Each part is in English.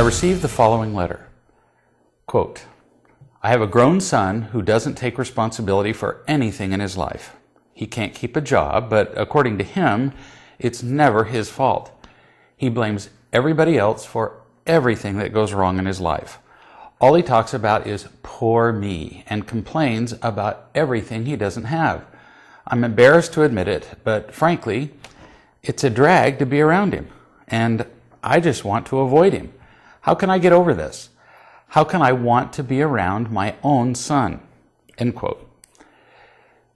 I received the following letter. Quote, I have a grown son who doesn't take responsibility for anything in his life. He can't keep a job, but according to him, it's never his fault. He blames everybody else for everything that goes wrong in his life. All he talks about is poor me and complains about everything he doesn't have. I'm embarrassed to admit it, but frankly, it's a drag to be around him, and I just want to avoid him. How can I get over this? How can I want to be around my own son? End quote.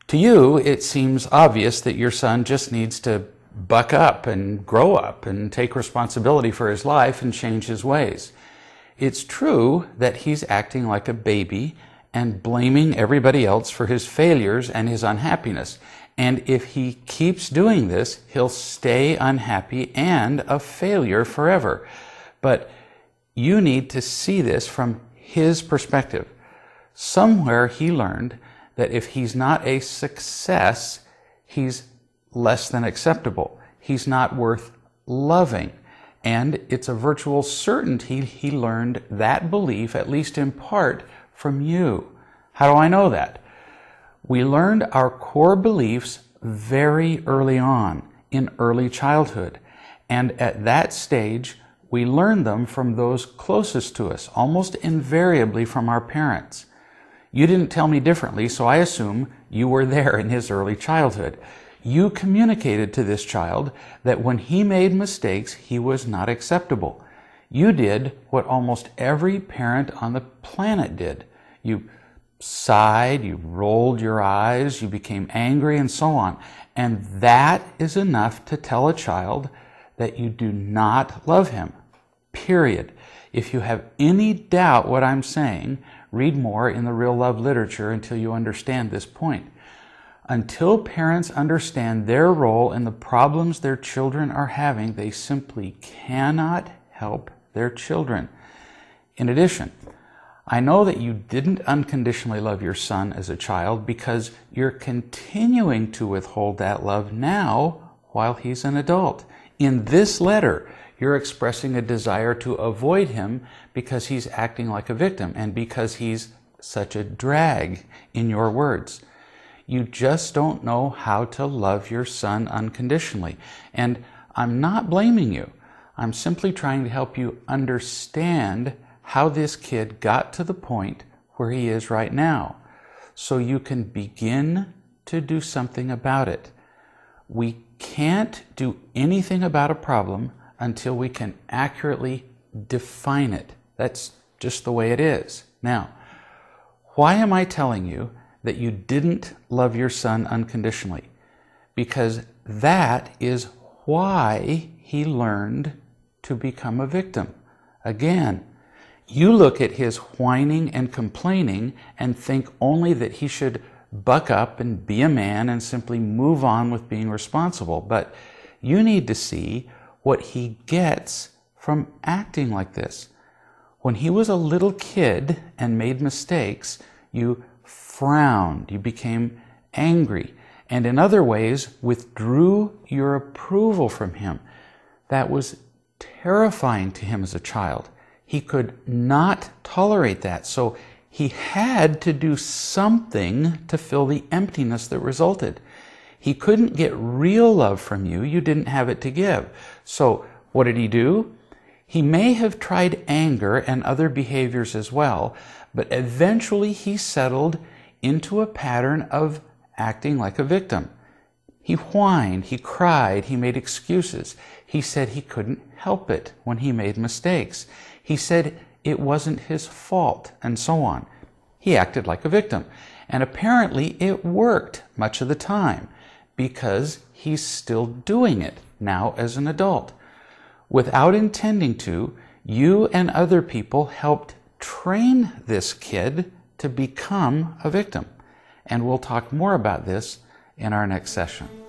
To you, it seems obvious that your son just needs to buck up and grow up and take responsibility for his life and change his ways. It's true that he's acting like a baby and blaming everybody else for his failures and his unhappiness. And if he keeps doing this, he'll stay unhappy and a failure forever. But you need to see this from his perspective. Somewhere he learned that if he's not a success, he's less than acceptable. He's not worth loving. And it's a virtual certainty he learned that belief, at least in part, from you. How do I know that? We learned our core beliefs very early on in early childhood. And at that stage, we learn them from those closest to us, almost invariably from our parents. You didn't tell me differently, so I assume you were there in his early childhood. You communicated to this child that when he made mistakes, he was not acceptable. You did what almost every parent on the planet did. You sighed, you rolled your eyes, you became angry, and so on. And that is enough to tell a child that you do not love him period. If you have any doubt what I'm saying, read more in the real love literature until you understand this point. Until parents understand their role in the problems their children are having, they simply cannot help their children. In addition, I know that you didn't unconditionally love your son as a child because you're continuing to withhold that love now while he's an adult. In this letter, you're expressing a desire to avoid him because he's acting like a victim and because he's such a drag in your words. You just don't know how to love your son unconditionally. And I'm not blaming you. I'm simply trying to help you understand how this kid got to the point where he is right now so you can begin to do something about it. We can't do anything about a problem until we can accurately define it. That's just the way it is. Now, why am I telling you that you didn't love your son unconditionally? Because that is why he learned to become a victim. Again, you look at his whining and complaining and think only that he should buck up and be a man and simply move on with being responsible. But you need to see what he gets from acting like this. When he was a little kid and made mistakes, you frowned, you became angry, and in other ways withdrew your approval from him. That was terrifying to him as a child. He could not tolerate that, so he had to do something to fill the emptiness that resulted. He couldn't get real love from you, you didn't have it to give. So what did he do? He may have tried anger and other behaviors as well, but eventually he settled into a pattern of acting like a victim. He whined, he cried, he made excuses. He said he couldn't help it when he made mistakes. He said it wasn't his fault, and so on. He acted like a victim. And apparently it worked much of the time because he's still doing it now as an adult. Without intending to, you and other people helped train this kid to become a victim. And we'll talk more about this in our next session.